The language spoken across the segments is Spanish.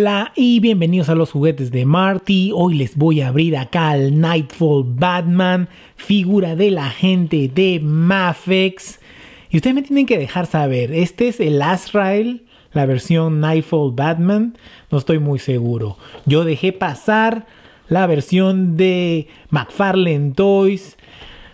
Hola y bienvenidos a los juguetes de Marty. Hoy les voy a abrir acá al Nightfall Batman, figura de la gente de Mafex. Y ustedes me tienen que dejar saber, este es el Azrael, la versión Nightfall Batman. No estoy muy seguro. Yo dejé pasar la versión de McFarlane Toys.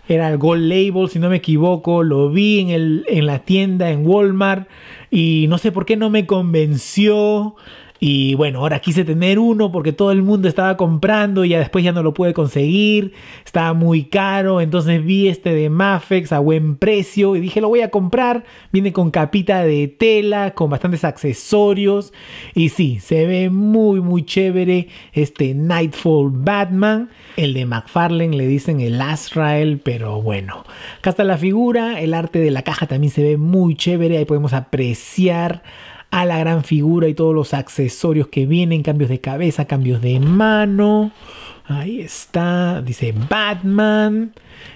Era el Gold Label, si no me equivoco. Lo vi en, el, en la tienda en Walmart. Y no sé por qué no me convenció. Y bueno, ahora quise tener uno porque todo el mundo estaba comprando y ya después ya no lo pude conseguir, estaba muy caro, entonces vi este de Mafex a buen precio y dije lo voy a comprar, viene con capita de tela, con bastantes accesorios y sí, se ve muy muy chévere este Nightfall Batman, el de McFarlane le dicen el Azrael, pero bueno, acá está la figura, el arte de la caja también se ve muy chévere, ahí podemos apreciar a la gran figura y todos los accesorios que vienen, cambios de cabeza, cambios de mano. Ahí está, dice Batman.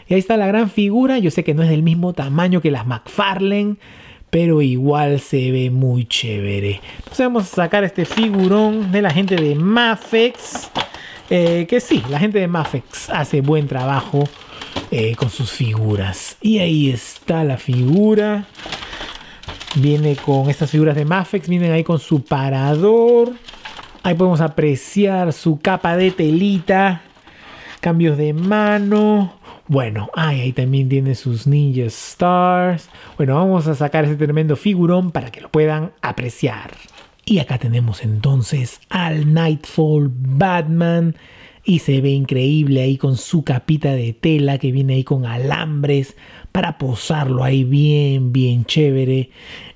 Y ahí está la gran figura. Yo sé que no es del mismo tamaño que las McFarlane, pero igual se ve muy chévere. Entonces vamos a sacar este figurón de la gente de Mafex. Eh, que sí, la gente de Mafex hace buen trabajo eh, con sus figuras. Y ahí está la figura. Viene con estas figuras de Mafex, vienen ahí con su parador. Ahí podemos apreciar su capa de telita, cambios de mano. Bueno, ahí también tiene sus Ninja Stars. Bueno, vamos a sacar ese tremendo figurón para que lo puedan apreciar. Y acá tenemos entonces al Nightfall Batman y se ve increíble ahí con su capita de tela que viene ahí con alambres para posarlo ahí bien, bien chévere.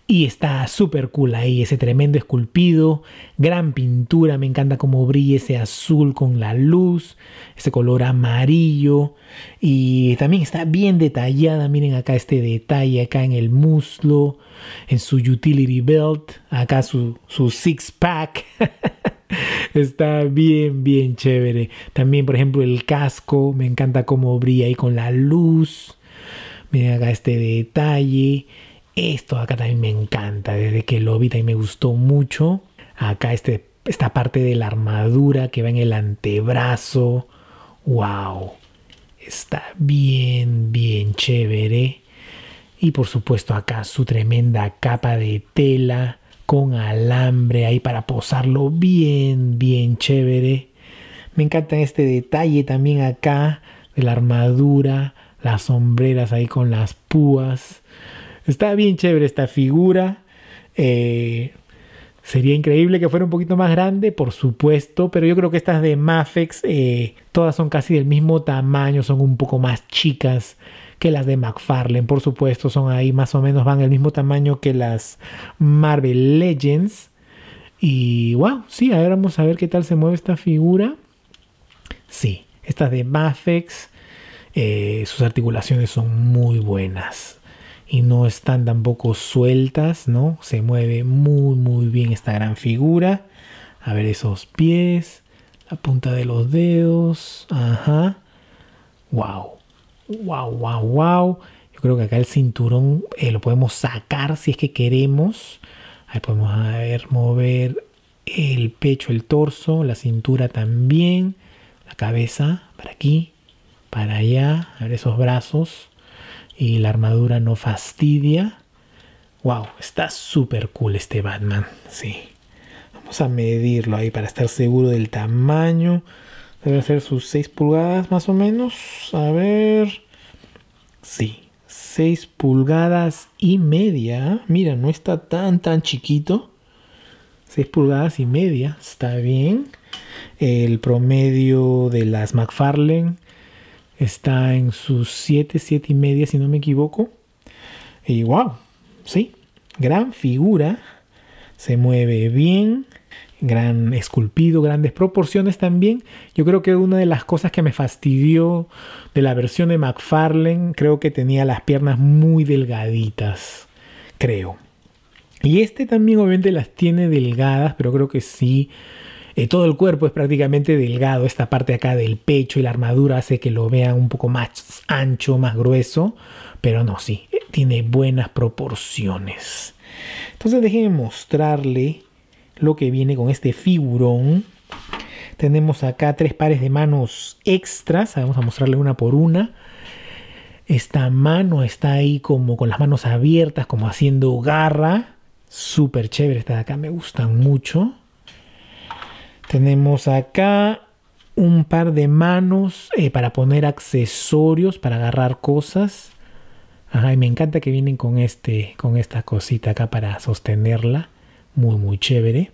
Y está súper cool ahí, ese tremendo esculpido, gran pintura, me encanta cómo brilla ese azul con la luz, ese color amarillo. Y también está bien detallada, miren acá este detalle, acá en el muslo, en su utility belt, acá su, su six pack. está bien, bien chévere. También, por ejemplo, el casco, me encanta cómo brilla ahí con la luz. Miren acá este detalle. Esto acá también me encanta, desde que lo vi también me gustó mucho. Acá este, esta parte de la armadura que va en el antebrazo. ¡Wow! Está bien, bien chévere. Y por supuesto acá su tremenda capa de tela con alambre ahí para posarlo bien, bien chévere. Me encanta este detalle también acá de la armadura, las sombreras ahí con las púas. Está bien chévere esta figura. Eh, Sería increíble que fuera un poquito más grande, por supuesto, pero yo creo que estas de Mafex eh, todas son casi del mismo tamaño, son un poco más chicas que las de McFarlane, por supuesto, son ahí más o menos, van el mismo tamaño que las Marvel Legends. Y wow, sí, a ver, vamos a ver qué tal se mueve esta figura. Sí, estas de Mafex, eh, sus articulaciones son muy buenas y no están tampoco sueltas, ¿no? Se mueve muy, muy bien esta gran figura. A ver esos pies, la punta de los dedos, ajá. Wow, wow, wow, wow. Yo creo que acá el cinturón eh, lo podemos sacar si es que queremos. Ahí podemos ver, mover el pecho, el torso, la cintura también, la cabeza, para aquí, para allá, a ver esos brazos y la armadura no fastidia. Wow, está súper cool este Batman. Sí. Vamos a medirlo ahí para estar seguro del tamaño. Debe ser sus 6 pulgadas más o menos. A ver. Sí, 6 pulgadas y media. Mira, no está tan, tan chiquito. 6 pulgadas y media, está bien. El promedio de las McFarlane está en sus 7, 7 y media, si no me equivoco. Y wow, sí, gran figura, se mueve bien, gran esculpido, grandes proporciones también. Yo creo que una de las cosas que me fastidió de la versión de McFarlane, creo que tenía las piernas muy delgaditas, creo. Y este también obviamente las tiene delgadas, pero creo que sí eh, todo el cuerpo es prácticamente delgado, esta parte acá del pecho y la armadura hace que lo vea un poco más ancho, más grueso, pero no, sí, eh, tiene buenas proporciones. Entonces déjenme mostrarle lo que viene con este figurón. Tenemos acá tres pares de manos extras, ah, vamos a mostrarle una por una esta mano está ahí como con las manos abiertas, como haciendo garra. Súper chévere esta de acá, me gustan mucho. Tenemos acá un par de manos eh, para poner accesorios, para agarrar cosas. Ajá, y me encanta que vienen con, este, con esta cosita acá para sostenerla. Muy, muy chévere.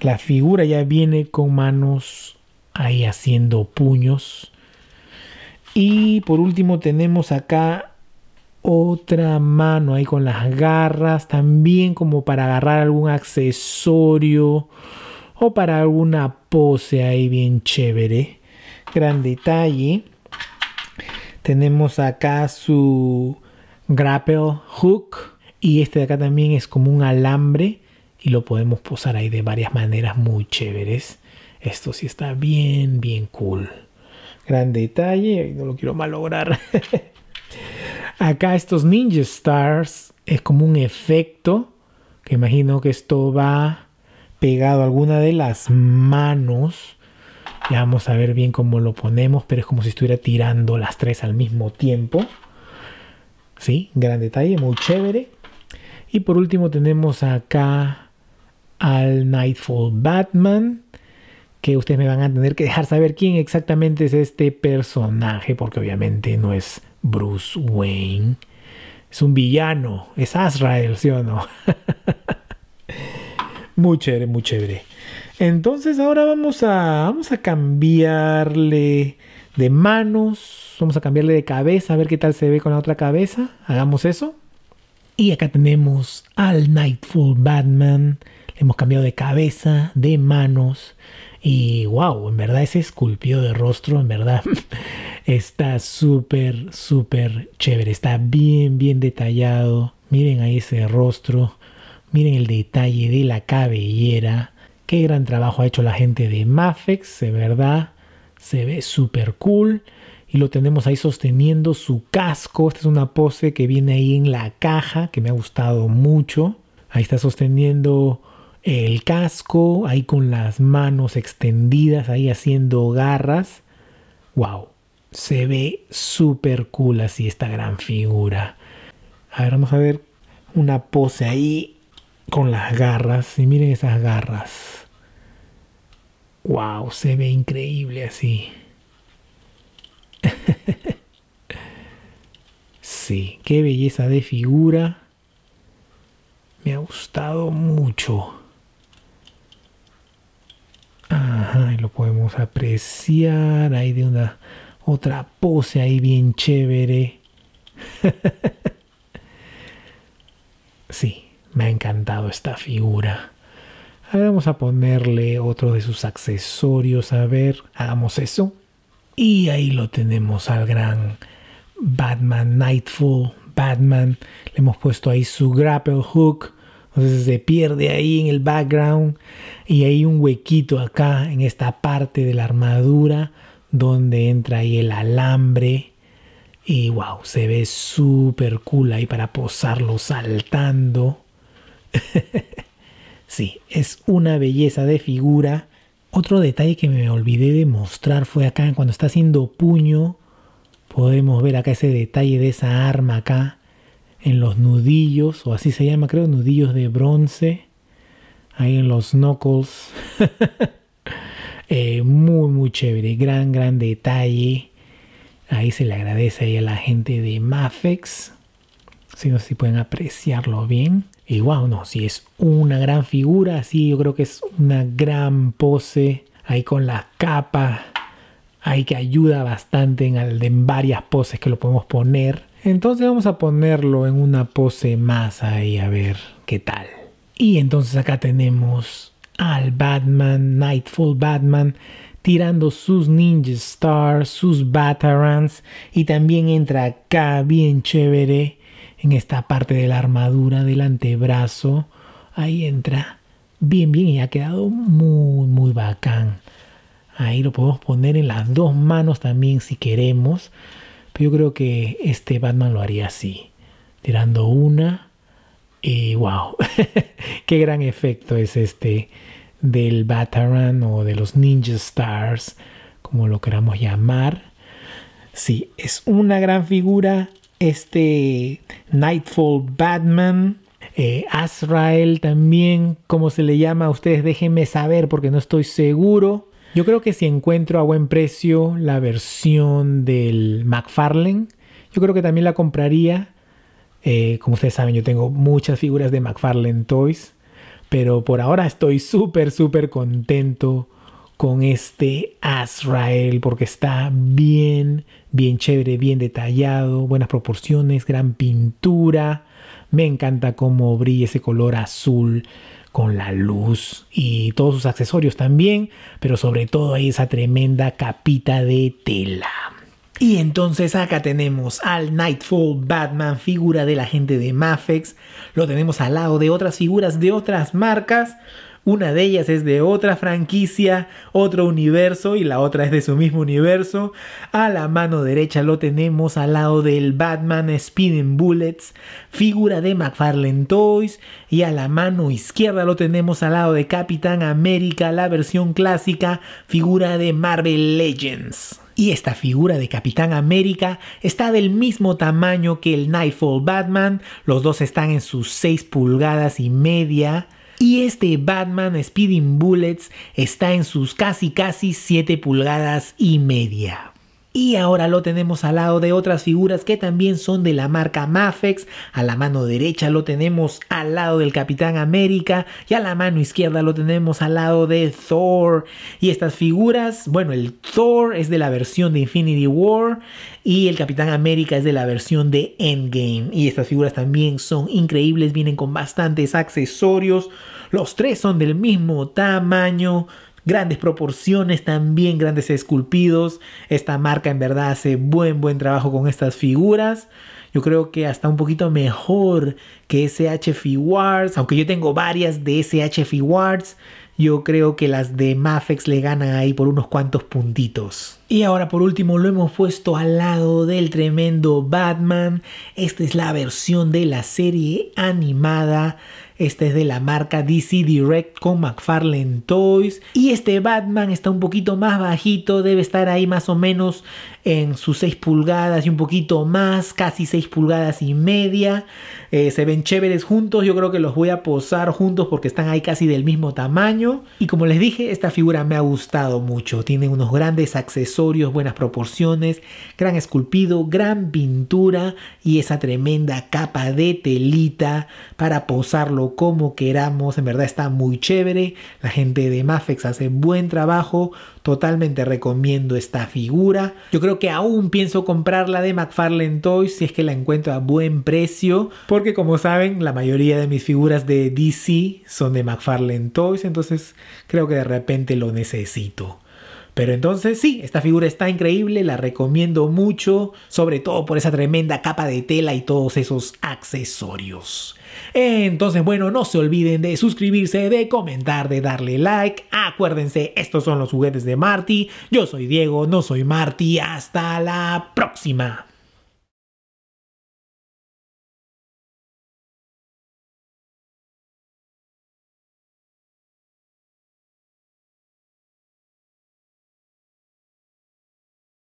La figura ya viene con manos ahí haciendo puños. Y por último tenemos acá otra mano ahí con las garras, también como para agarrar algún accesorio o para alguna pose ahí bien chévere. Gran detalle. Tenemos acá su grapple hook y este de acá también es como un alambre y lo podemos posar ahí de varias maneras muy chéveres. Esto sí está bien, bien cool. Gran detalle, no lo quiero malograr. acá estos Ninja Stars es como un efecto que imagino que esto va pegado alguna de las manos. Ya vamos a ver bien cómo lo ponemos, pero es como si estuviera tirando las tres al mismo tiempo. Sí, gran detalle, muy chévere. Y por último tenemos acá al Nightfall Batman, que ustedes me van a tener que dejar saber quién exactamente es este personaje, porque obviamente no es Bruce Wayne. Es un villano, es Azrael, ¿sí o no? Muy chévere, muy chévere. Entonces ahora vamos a, vamos a cambiarle de manos, vamos a cambiarle de cabeza, a ver qué tal se ve con la otra cabeza. Hagamos eso. Y acá tenemos al Nightfall Batman. Le hemos cambiado de cabeza, de manos. Y wow, en verdad ese esculpido de rostro, en verdad, está súper, súper chévere. Está bien, bien detallado. Miren ahí ese rostro. Miren el detalle de la cabellera. Qué gran trabajo ha hecho la gente de Mafex, de verdad. Se ve súper cool. Y lo tenemos ahí sosteniendo su casco. Esta es una pose que viene ahí en la caja, que me ha gustado mucho. Ahí está sosteniendo el casco, ahí con las manos extendidas, ahí haciendo garras. ¡Wow! Se ve súper cool así esta gran figura. A ver, vamos a ver una pose ahí con las garras. Y miren esas garras. ¡Wow! Se ve increíble así. sí, qué belleza de figura. Me ha gustado mucho. Ajá, y lo podemos apreciar. Ahí de una otra pose ahí bien chévere. sí, me ha encantado esta figura. vamos a ponerle otro de sus accesorios. A ver, hagamos eso. Y ahí lo tenemos al gran Batman Nightfall. Batman. Le hemos puesto ahí su grapple hook. Entonces se pierde ahí en el background. Y hay un huequito acá en esta parte de la armadura donde entra ahí el alambre. Y wow, se ve súper cool ahí para posarlo saltando. sí, es una belleza de figura. Otro detalle que me olvidé de mostrar fue acá, cuando está haciendo puño, podemos ver acá ese detalle de esa arma acá, en los nudillos, o así se llama creo, nudillos de bronce, ahí en los knuckles. Eh, muy, muy chévere, gran, gran detalle. Ahí se le agradece ahí a la gente de Mafex, si no sé si pueden apreciarlo bien. Y no, si es una gran figura, sí, yo creo que es una gran pose. Ahí con la capa, ahí que ayuda bastante en, en varias poses que lo podemos poner. Entonces vamos a ponerlo en una pose más ahí, a ver qué tal. Y entonces acá tenemos al Batman, Nightfall Batman, tirando sus Ninja Stars, sus Batarans. Y también entra acá bien chévere en esta parte de la armadura del antebrazo. Ahí entra bien, bien y ha quedado muy, muy bacán. Ahí lo podemos poner en las dos manos también si queremos. Pero yo creo que este Batman lo haría así. Tirando una. Y wow. Qué gran efecto es este del Bataran o de los Ninja Stars. Como lo queramos llamar. Sí, es una gran figura este Nightfall Batman. Eh, Azrael también, como se le llama a ustedes, déjenme saber porque no estoy seguro. Yo creo que si encuentro a buen precio la versión del McFarlane, yo creo que también la compraría. Eh, como ustedes saben, yo tengo muchas figuras de McFarlane Toys, pero por ahora estoy súper, súper contento con este Azrael porque está bien, bien chévere, bien detallado, buenas proporciones, gran pintura. Me encanta cómo brilla ese color azul con la luz y todos sus accesorios también, pero sobre todo hay esa tremenda capita de tela. Y entonces acá tenemos al Nightfall Batman, figura de la gente de Mafex. Lo tenemos al lado de otras figuras de otras marcas. Una de ellas es de otra franquicia, otro universo y la otra es de su mismo universo. A la mano derecha lo tenemos al lado del Batman Spinning Bullets, figura de McFarlane Toys. Y a la mano izquierda lo tenemos al lado de Capitán América, la versión clásica, figura de Marvel Legends. Y esta figura de Capitán América está del mismo tamaño que el Nightfall Batman. Los dos están en sus 6 pulgadas y media. Y este Batman Speeding Bullets está en sus casi casi 7 pulgadas y media. Y ahora lo tenemos al lado de otras figuras que también son de la marca Mafex. A la mano derecha lo tenemos al lado del Capitán América. Y a la mano izquierda lo tenemos al lado de Thor. Y estas figuras, bueno, el Thor es de la versión de Infinity War. Y el Capitán América es de la versión de Endgame. Y estas figuras también son increíbles. Vienen con bastantes accesorios. Los tres son del mismo tamaño grandes proporciones, también grandes esculpidos. Esta marca en verdad hace buen, buen trabajo con estas figuras. Yo creo que hasta un poquito mejor que SHF Wars, aunque yo tengo varias de SHF Figuarts. Yo creo que las de Mafex le ganan ahí por unos cuantos puntitos. Y ahora por último lo hemos puesto al lado del tremendo Batman. Esta es la versión de la serie animada este es de la marca DC Direct con McFarlane Toys. Y este Batman está un poquito más bajito, debe estar ahí más o menos en sus 6 pulgadas y un poquito más, casi 6 pulgadas y media. Eh, se ven chéveres juntos, yo creo que los voy a posar juntos porque están ahí casi del mismo tamaño. Y como les dije, esta figura me ha gustado mucho. Tiene unos grandes accesorios, buenas proporciones, gran esculpido, gran pintura y esa tremenda capa de telita para posarlo como queramos. En verdad está muy chévere. La gente de Mafex hace buen trabajo. Totalmente recomiendo esta figura. Yo creo que aún pienso comprarla de McFarlane Toys si es que la encuentro a buen precio. Porque como saben, la mayoría de mis figuras de DC son de McFarlane Toys. Entonces creo que de repente lo necesito. Pero entonces sí, esta figura está increíble, la recomiendo mucho, sobre todo por esa tremenda capa de tela y todos esos accesorios. Entonces, bueno, no se olviden de suscribirse, de comentar, de darle like. Acuérdense, estos son los juguetes de Marty. Yo soy Diego, no soy Marty. Hasta la próxima.